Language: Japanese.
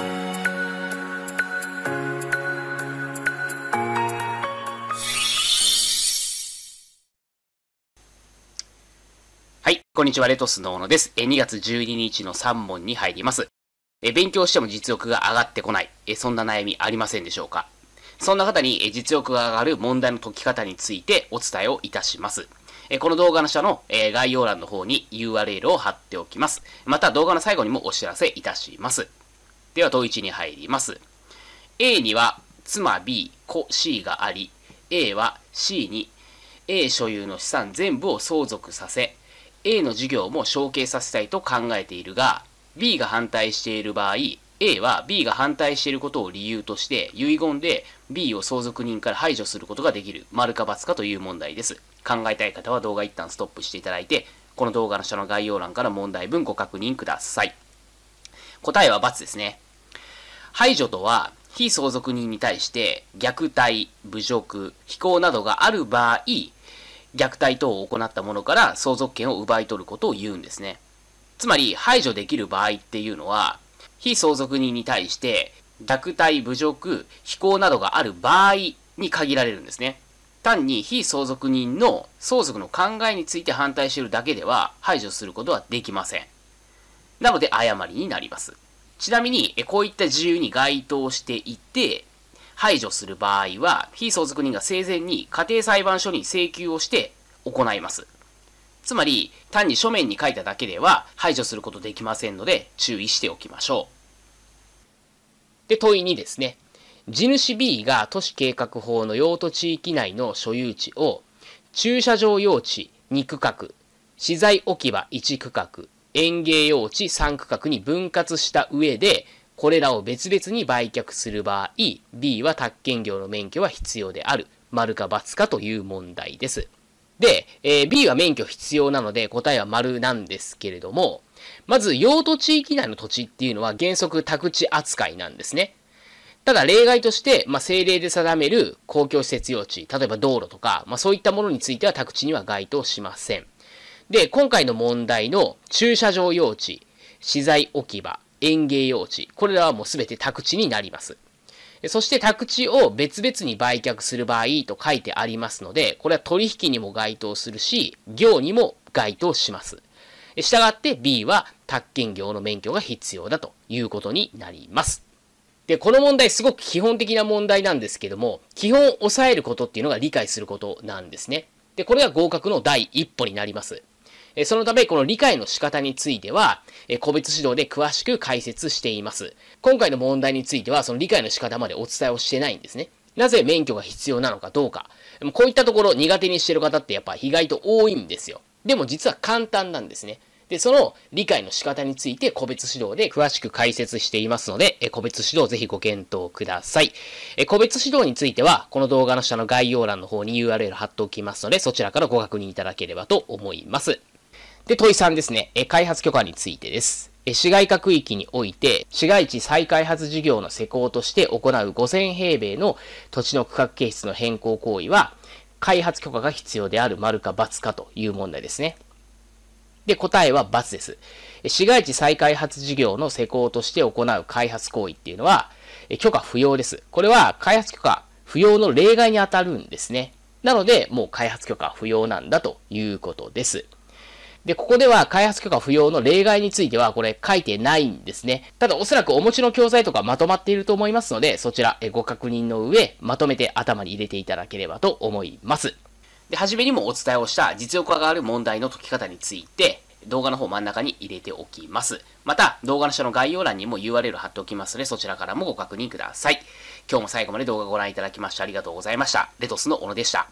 はい、こんにちは、レトスの小野です。え、2月12日の3問に入ります。え、勉強しても実力が上がってこない。え、そんな悩みありませんでしょうかそんな方に実力が上がる問題の解き方についてお伝えをいたします。この動画の下の概要欄の方に URL を貼っておきます。また動画の最後にもお知らせいたします。では問1に入ります。A には妻 B、子 C があり、A は C に A 所有の資産全部を相続させ、A の事業も承継させたいと考えているが、B が反対している場合、A は B が反対していることを理由として遺言で B を相続人から排除することができる丸か×かという問題です考えたい方は動画一旦ストップしていただいてこの動画の下の概要欄から問題文ご確認ください答えは×ですね排除とは、非相続人に対して虐待、侮辱、非行などがある場合、虐待等を行った者から相続権を奪い取ることを言うんですね。つまり、排除できる場合っていうのは、非相続人に対して虐待、侮辱、非行などがある場合に限られるんですね。単に非相続人の相続の考えについて反対しているだけでは排除することはできません。なので誤りになります。ちなみに、こういった自由に該当していて、排除する場合は、非相続人が生前に家庭裁判所に請求をして行います。つまり、単に書面に書いただけでは排除することできませんので、注意しておきましょう。で、問い2ですね。地主 B が都市計画法の用途地域内の所有地を、駐車場用地2区画、資材置き場1区画、園芸用地3区画に分割した上で、これらを別々に売却する場合、B は宅建業の免許は必要である。丸か×かという問題です。で、えー、B は免許必要なので答えは丸なんですけれども、まず用途地域内の土地っていうのは原則宅地扱いなんですね。ただ例外として、まあ、政令で定める公共施設用地、例えば道路とか、まあ、そういったものについては宅地には該当しません。で、今回の問題の駐車場用地、資材置き場、園芸用地、これらはもう全て宅地になります。そして宅地を別々に売却する場合と書いてありますので、これは取引にも該当するし、業にも該当します。したがって B は宅建業の免許が必要だということになります。で、この問題すごく基本的な問題なんですけども、基本を抑えることっていうのが理解することなんですね。で、これが合格の第一歩になります。えそのため、この理解の仕方については、え個別指導で詳しく解説しています。今回の問題については、その理解の仕方までお伝えをしてないんですね。なぜ免許が必要なのかどうか。こういったところ苦手にしてる方ってやっぱ意外と多いんですよ。でも実は簡単なんですね。で、その理解の仕方について個別指導で詳しく解説していますので、え個別指導ぜひご検討ください。え個別指導については、この動画の下の概要欄の方に URL 貼っておきますので、そちらからご確認いただければと思います。で、問い3ですね。え開発許可についてです。市街化区域において、市街地再開発事業の施工として行う5000平米の土地の区画形質の変更行為は、開発許可が必要である丸か×かという問題ですね。で、答えは×です。市街地再開発事業の施工として行う開発行為っていうのは、許可不要です。これは開発許可不要の例外に当たるんですね。なので、もう開発許可不要なんだということです。で、ここでは開発許可不要の例外については、これ書いてないんですね。ただ、おそらくお持ちの教材とかまとまっていると思いますので、そちらえご確認の上、まとめて頭に入れていただければと思います。で、初めにもお伝えをした実用化がある問題の解き方について、動画の方真ん中に入れておきます。また、動画の下の概要欄にも URL 貼っておきますので、そちらからもご確認ください。今日も最後まで動画をご覧いただきましてありがとうございました。レトスの小野でした。